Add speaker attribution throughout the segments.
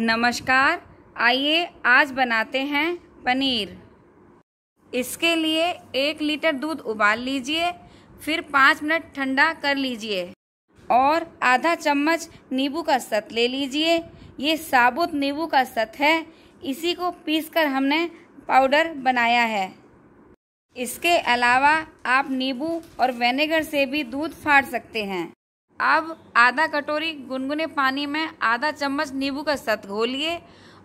Speaker 1: नमस्कार आइए आज बनाते हैं पनीर इसके लिए एक लीटर दूध उबाल लीजिए फिर पाँच मिनट ठंडा कर लीजिए और आधा चम्मच नींबू का सत ले लीजिए ये साबुत नींबू का सत है इसी को पीसकर हमने पाउडर बनाया है इसके अलावा आप नींबू और वेनेगर से भी दूध फाड़ सकते हैं अब आधा कटोरी गुनगुने पानी में आधा चम्मच नींबू का सत घोलिए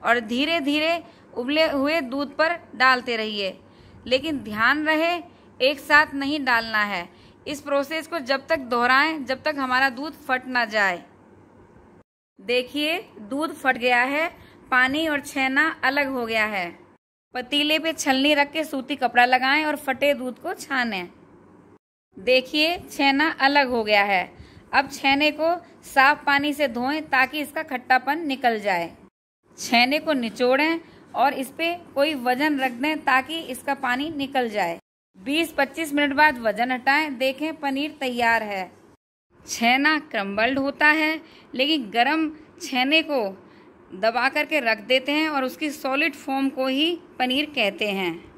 Speaker 1: और धीरे धीरे उबले हुए दूध पर डालते रहिए लेकिन ध्यान रहे एक साथ नहीं डालना है इस प्रोसेस को जब तक दोहराएं जब तक हमारा दूध फट ना जाए देखिए दूध फट गया है पानी और छेना अलग हो गया है पतीले पे छलनी रख के सूती कपड़ा लगाएं और फटे दूध को छानें देखिए छेना अलग हो गया है अब छेने को साफ पानी से धोएं ताकि इसका खट्टापन निकल जाए छेने को निचोड़ें और इस पे कोई वजन रख दें ताकि इसका पानी निकल जाए 20-25 मिनट बाद वजन हटाएं देखें पनीर तैयार है छेना क्रम्बल्ड होता है लेकिन गरम छेने को दबा करके रख देते हैं और उसकी सॉलिड फॉर्म को ही पनीर कहते हैं